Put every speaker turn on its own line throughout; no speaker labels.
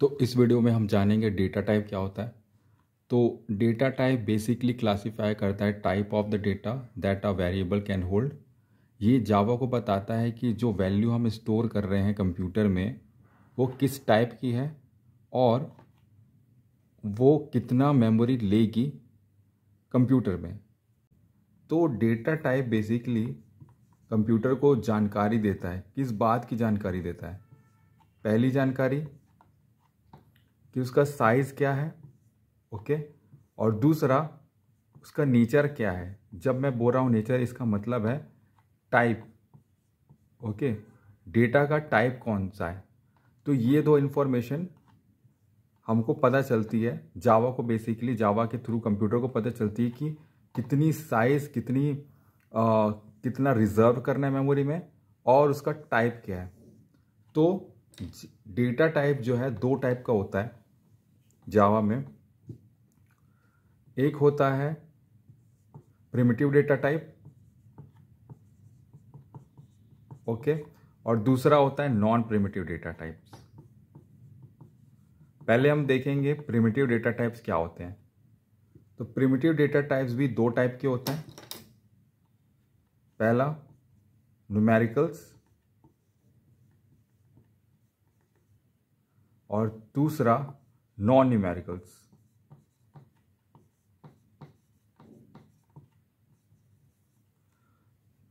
तो इस वीडियो में हम जानेंगे डेटा टाइप क्या होता है तो डेटा टाइप बेसिकली क्लासीफाई करता है type of the data that uh variable can hold ये जावा को बताता है कि जो वैल्यू हम स्टोर कर रहे हैं कंप्यूटर में वो किस टाइप की है और वो कितना मेमोरी लेगी कंप्यूटर में तो डेटा टाइप बेसिकली कंप्यूटर को जानकारी देता है किस बात की जानकारी देता है पहली जानकारी कि उसका साइज़ क्या है ओके और दूसरा उसका नेचर क्या है जब मैं बोल रहा हूँ नेचर इसका मतलब है टाइप ओके डेटा का टाइप कौन सा है तो ये दो इन्फॉर्मेशन हमको पता चलती है जावा को बेसिकली जावा के थ्रू कंप्यूटर को पता चलती है कि कितनी साइज़ कितनी आ, कितना रिजर्व करना है मेमोरी में और उसका टाइप क्या है तो डेटा टाइप जो है दो टाइप का होता है जावा में एक होता है प्रिमिटिव डेटा टाइप ओके और दूसरा होता है नॉन प्रिमिटिव डेटा टाइप्स पहले हम देखेंगे प्रिमिटिव डेटा टाइप्स क्या होते हैं तो प्रिमिटिव डेटा टाइप्स भी दो टाइप के होते हैं पहला न्यूमेरिकल्स और दूसरा non-numericals.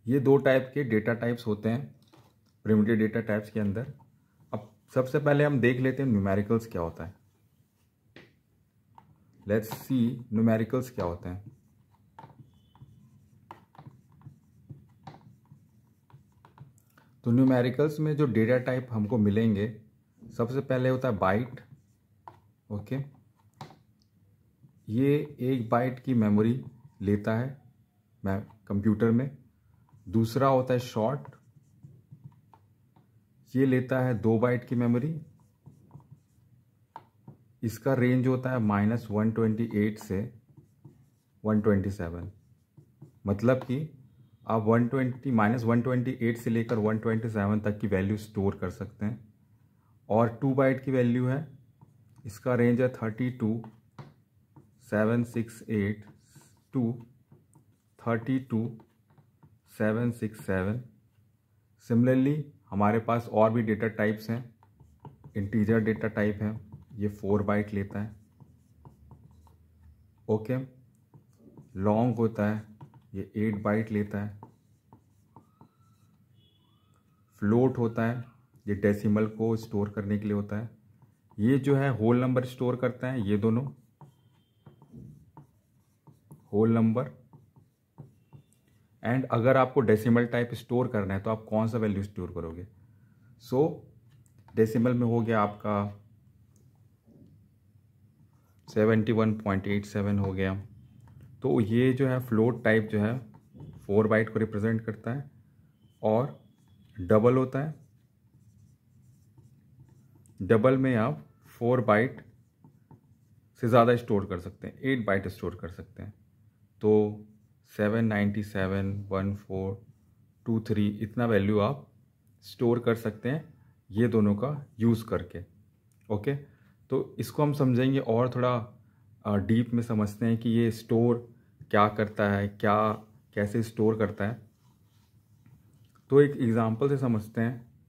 ये दो टाइप के डेटा टाइप्स होते हैं प्रिमिटिव डेटा टाइप्स के अंदर अब सबसे पहले हम देख लेते हैं न्यूमेरिकल्स क्या होता है लेट्स सी न्यूमेरिकल्स क्या होते हैं तो न्यूमेरिकल्स में जो डेटा टाइप हमको मिलेंगे सबसे पहले होता है बाइट ओके ये एक बाइट की मेमोरी लेता है मैं कंप्यूटर में दूसरा होता है शॉर्ट ये लेता है दो बाइट की मेमोरी इसका रेंज होता है माइनस वन ट्वेंटी एट से वन ट्वेंटी सेवन मतलब कि आप one twenty minus one twenty eight से लेकर वन ट्वेंटी सेवन तक की वैल्यू स्टोर कर सकते हैं और टू बाइट की वैल्यू है इसका रेंज है thirty two seven six eight two thirty two seven six seven similarly हमारे पास और भी डेटा टाइप्स हैं इंटीजर डेटा टाइप है ये फोर बाइट लेता है ओके लॉन्ग होता है ये एट बाइट लेता है फ्लोट होता है ये डेसिमल को स्टोर करने के लिए होता है ये जो है होल नंबर स्टोर करते हैं ये दोनों होल नंबर एंड अगर आपको डेसिमल टाइप स्टोर करना है तो आप कौन सा वैल्यू स्टोर करोगे सो so, डेसिमल में हो गया आपका seventy one point eight seven हो गया तो ये जो है फ्लोट टाइप जो है फोर बाइट को रिप्रेजेंट करता है और डबल होता है डबल में आप फोर बाइट से ज़्यादा स्टोर कर सकते हैं एट बाइट स्टोर कर सकते हैं तो seven ninety seven one four two three इतना वैल्यू आप स्टोर कर सकते हैं ये दोनों का यूज़ करके ओके तो इसको हम समझेंगे और थोड़ा डीप में समझते हैं कि ये स्टोर क्या करता है क्या कैसे स्टोर करता है तो एक एग्ज़ाम्पल से समझते हैं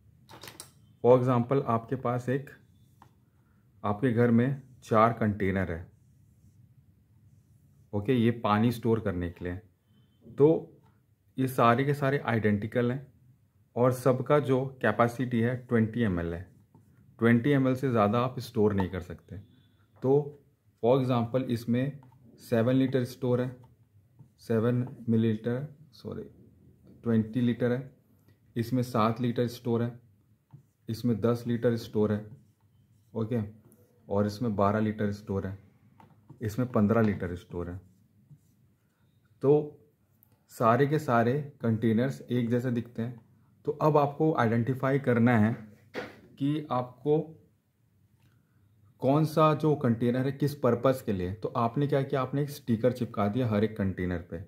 फॉर एग्ज़ाम्पल आपके पास एक आपके घर में चार कंटेनर है ओके ये पानी स्टोर करने के लिए तो ये सारे के सारे आइडेंटिकल हैं और सबका जो कैपेसिटी है 20 एम है 20 एम से ज़्यादा आप स्टोर नहीं कर सकते तो फॉर एग्ज़ाम्पल इसमें सेवन लीटर स्टोर है seven millilitre sorry twenty litre है इसमें सात लीटर स्टोर है इसमें दस लीटर स्टोर है ओके और इसमें 12 लीटर स्टोर है इसमें 15 लीटर स्टोर है तो सारे के सारे कंटेनर्स एक जैसे दिखते हैं तो अब आपको आइडेंटिफाई करना है कि आपको कौन सा जो कंटेनर है किस पर्पस के लिए तो आपने क्या किया आपने एक स्टिकर चिपका दिया हर एक कंटेनर पे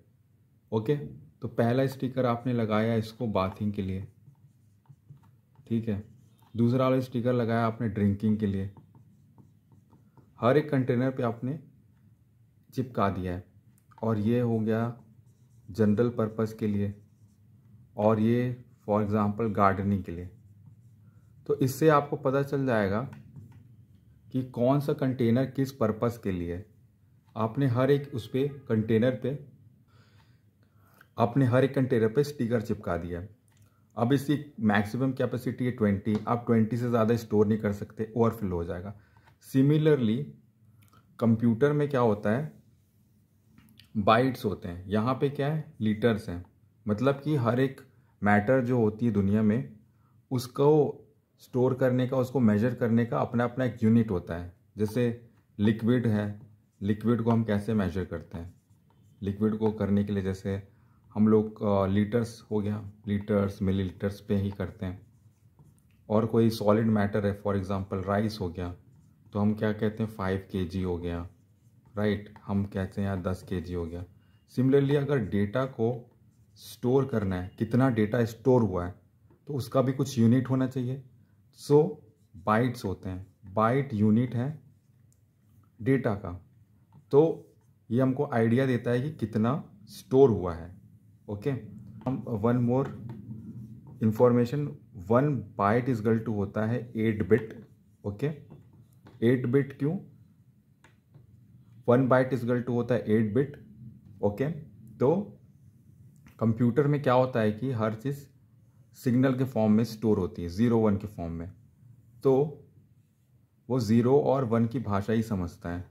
ओके तो पहला स्टिकर आपने लगाया इसको बाथिंग के लिए ठीक है दूसरा वाला स्टिकर लगाया आपने ड्रिंकिंग के लिए हर एक कंटेनर पे आपने चिपका दिया है और ये हो गया जनरल पर्पस के लिए और ये फॉर एग्ज़ाम्पल गार्डनिंग के लिए तो इससे आपको पता चल जाएगा कि कौन सा कंटेनर किस पर्पस के लिए है आपने हर एक उस पर कंटेनर पे आपने हर एक कंटेनर पे स्टिकर चिपका दिया अब इसकी मैक्सिमम कैपेसिटी है ट्वेंटी आप ट्वेंटी से ज़्यादा स्टोर नहीं कर सकते ओवरफिल हो जाएगा सिमिलरली कंप्यूटर में क्या होता है बाइट्स होते हैं यहाँ पे क्या है लीटर्स हैं मतलब कि हर एक मैटर जो होती है दुनिया में उसको स्टोर करने का उसको मेजर करने का अपना अपना एक यूनिट होता है जैसे लिक्विड है लिक्विड को हम कैसे मेजर करते हैं लिक्विड को करने के लिए जैसे हम लोग लीटर्स हो गया लीटर्स मिली लीटर्स पे ही करते हैं और कोई सॉलिड मैटर है फॉर एग्ज़ाम्पल राइस हो गया तो हम क्या कहते हैं फाइव के जी हो गया राइट हम कहते हैं यार दस के जी हो गया सिमिलरली अगर डेटा को स्टोर करना है कितना डेटा स्टोर हुआ है तो उसका भी कुछ यूनिट होना चाहिए सो so, बाइट्स होते हैं बाइट यूनिट है डेटा का तो ये हमको आइडिया देता है कि कितना स्टोर हुआ है ओके हम one more information one byte is equal two होता है eight bit okay eight bit क्यों वन बाइट इजगल टू होता है एट बिट ओके तो कंप्यूटर में क्या होता है कि हर चीज़ सिग्नल के फॉर्म में स्टोर होती है ज़ीरो वन के फॉर्म में तो वो ज़ीरो और वन की भाषा ही समझता है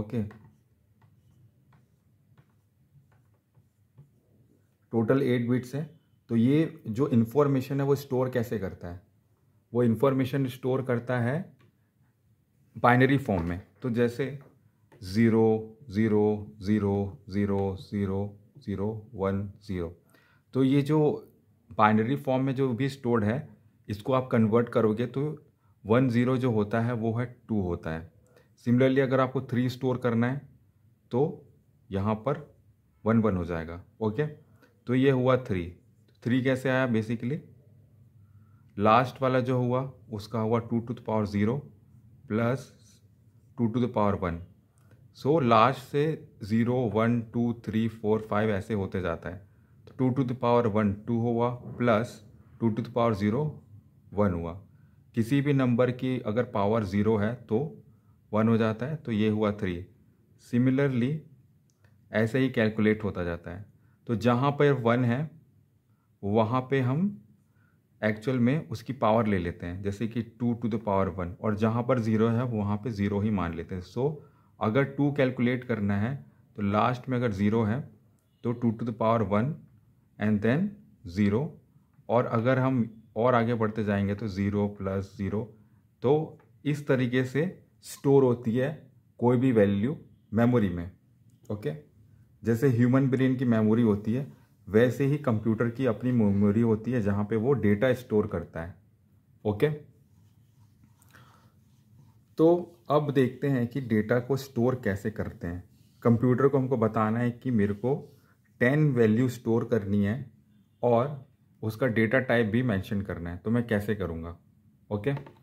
ओके टोटल एट बिट्स है तो ये जो इन्फॉर्मेशन है वो स्टोर कैसे करता है वो इन्फॉर्मेशन स्टोर करता है बाइनरी फॉर्म में तो जैसे zero zero zero zero zero zero one zero तो ये जो बाइनरी फॉर्म में जो भी स्टोर्ड है इसको आप कन्वर्ट करोगे तो वन ज़ीरो जो होता है वो है टू होता है सिमिलरली अगर आपको थ्री स्टोर करना है तो यहाँ पर वन वन हो जाएगा ओके तो ये हुआ थ्री थ्री कैसे आया बेसिकली लास्ट वाला जो हुआ उसका हुआ two to the power zero plus two to the power one so last से zero one two three four five ऐसे होते जाता है तो two to the power one two हुआ plus two to the power zero one हुआ किसी भी नंबर की अगर पावर ज़ीरो है तो वन हो जाता है तो ये हुआ थ्री सिमिलरली ऐसे ही कैलकुलेट होता जाता है तो जहाँ पर वन है वहाँ पे हम एक्चुअल में उसकी पावर ले लेते हैं जैसे कि two to the power one और जहाँ पर ज़ीरो है वहाँ पे ज़ीरो ही मान लेते हैं सो so, अगर टू कैलकुलेट करना है तो लास्ट में अगर ज़ीरो है तो two to the power one and then zero और अगर हम और आगे बढ़ते जाएंगे तो ज़ीरो प्लस ज़ीरो तो इस तरीके से स्टोर होती है कोई भी वैल्यू मेमोरी में ओके okay? जैसे ह्यूमन ब्रेन की मेमोरी होती है वैसे ही कंप्यूटर की अपनी मेमोरी होती है जहाँ पे वो डेटा स्टोर करता है ओके तो अब देखते हैं कि डेटा को स्टोर कैसे करते हैं कंप्यूटर को हमको बताना है कि मेरे को टेन वैल्यू स्टोर करनी है और उसका डेटा टाइप भी मेंशन करना है तो मैं कैसे करूँगा ओके